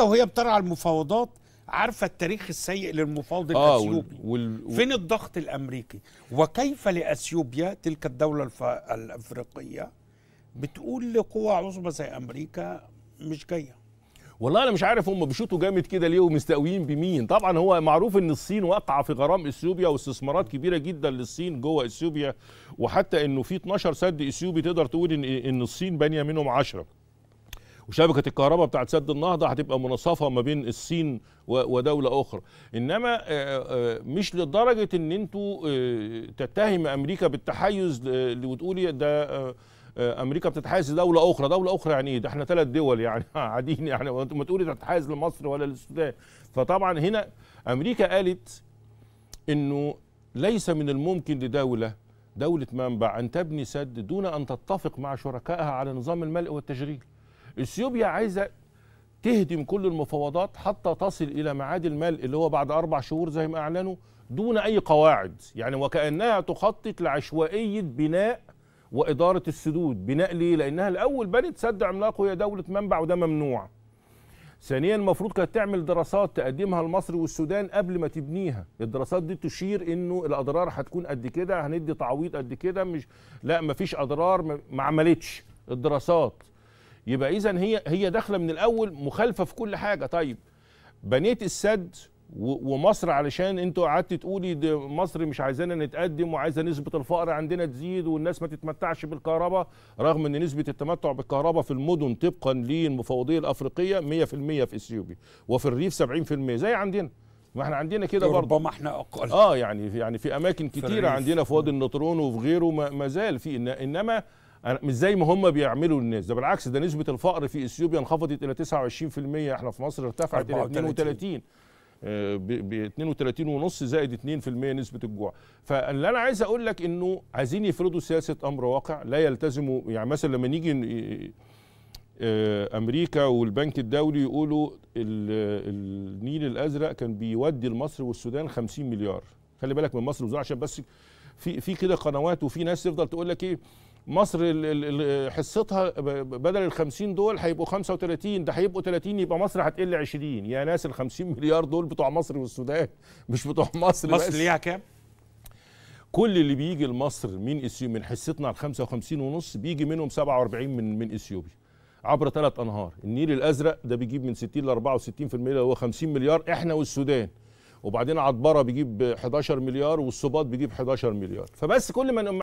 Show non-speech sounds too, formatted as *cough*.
وهي بترعى المفاوضات عارفه التاريخ السيء للمفاوض الاثيوبي آه وال... وال... فين الضغط الامريكي وكيف لاثيوبيا تلك الدوله الف... الافريقيه بتقول لقوى عظمى زي امريكا مش جايه والله انا مش عارف هم بيشوطوا جامد كده ليه ومستقويين بمين طبعا هو معروف ان الصين واقعه في غرام اثيوبيا واستثمارات كبيره جدا للصين جوه اثيوبيا وحتى انه في 12 سد اثيوبي تقدر تقول ان ان الصين بانيه منهم 10 وشبكه الكهرباء بتاعت سد النهضه هتبقى منصفه ما بين الصين ودوله اخرى انما آه، آه، مش لدرجه ان انتوا آه، تتهم امريكا بالتحيز وتقولي إيه ده امريكا بتتحيز لدوله اخرى دوله اخرى يعني ايه ده احنا ثلاث دول يعني *laughs* قاعدين يعني ما تقولي تتحيز لمصر ولا للسودان فطبعا هنا امريكا قالت انه ليس من الممكن لدوله دوله منبع ان تبني سد دون ان تتفق مع شركائها على نظام الملء والتشغيل اثيوبيا عايزه تهدم كل المفاوضات حتى تصل الى ميعاد المال اللي هو بعد اربع شهور زي ما اعلنوا دون اي قواعد يعني وكانها تخطط لعشوائيه بناء واداره السدود بناء ليه لانها الاول بنت سد عملاق وهي دوله منبع وده ممنوع ثانيا المفروض كانت تعمل دراسات تقدمها لمصر والسودان قبل ما تبنيها الدراسات دي تشير انه الاضرار هتكون قد كده هندي تعويض قد كده مش لا مفيش اضرار ما عملتش الدراسات يبقى اذا هي هي داخله من الاول مخالفه في كل حاجه طيب بنيت السد ومصر علشان انتوا قعدت تقولي مصر مش عايزانا نتقدم وعايزه نسبه الفقر عندنا تزيد والناس ما تتمتعش بالكهرباء رغم ان نسبه التمتع بالكهرباء في المدن طبقا للمفوضيه الافريقيه 100% في اثيوبيا وفي الريف 70% زي عندنا ما احنا عندنا كده برضه ربما احنا اقل اه يعني يعني في اماكن كتيره عندنا في وادي النطرون وفي غيره ما زال في إن انما مش زي ما هم بيعملوا الناس ده بالعكس ده نسبه الفقر في اثيوبيا انخفضت الى 29% احنا في مصر ارتفعت الى 32 آه، ب 32 ونص زائد 2% نسبه الجوع فاللي انا عايز اقول لك انه عايزين يفرضوا سياسه امر واقع لا يلتزموا يعني مثلا لما نيجي آه، امريكا والبنك الدولي يقولوا النيل الازرق كان بيودي لمصر والسودان 50 مليار خلي بالك من مصر والسودان عشان بس في في كده قنوات وفي ناس تفضل تقول لك ايه مصر حصتها بدل ال 50 دول هيبقوا 35 ده هيبقوا 30 يبقى مصر هتقل 20 يا ناس ال 50 مليار دول بتوع مصر والسودان مش بتوع مصر مصر بس. ليها كام؟ كل اللي بيجي لمصر من اثيوبيا من حصتنا ال 55 ونص بيجي منهم 47 من من اثيوبيا عبر ثلاث انهار النيل الازرق ده بيجيب من 60 ل 64% اللي هو 50 مليار احنا والسودان وبعدين عطبره بيجيب 11 مليار والصباط بيجيب 11 مليار فبس كل ما